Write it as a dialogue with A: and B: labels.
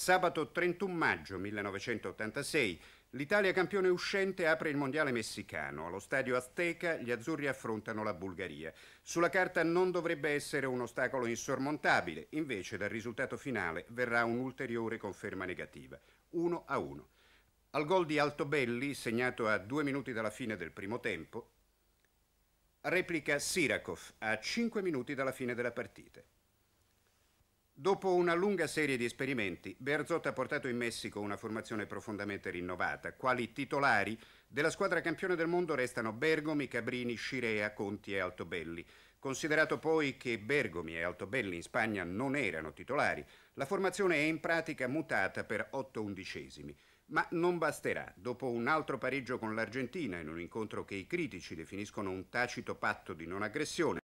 A: Sabato 31 maggio 1986 l'Italia campione uscente apre il mondiale messicano. Allo stadio Azteca gli azzurri affrontano la Bulgaria. Sulla carta non dovrebbe essere un ostacolo insormontabile, invece dal risultato finale verrà un'ulteriore conferma negativa. 1 a 1. Al gol di Altobelli, segnato a due minuti dalla fine del primo tempo, replica Sirakov a cinque minuti dalla fine della partita. Dopo una lunga serie di esperimenti, Berzot ha portato in Messico una formazione profondamente rinnovata, quali titolari della squadra campione del mondo restano Bergomi, Cabrini, Scirea, Conti e Altobelli. Considerato poi che Bergomi e Altobelli in Spagna non erano titolari, la formazione è in pratica mutata per 8 undicesimi. Ma non basterà. Dopo un altro pareggio con l'Argentina in un incontro che i critici definiscono un tacito patto di non aggressione,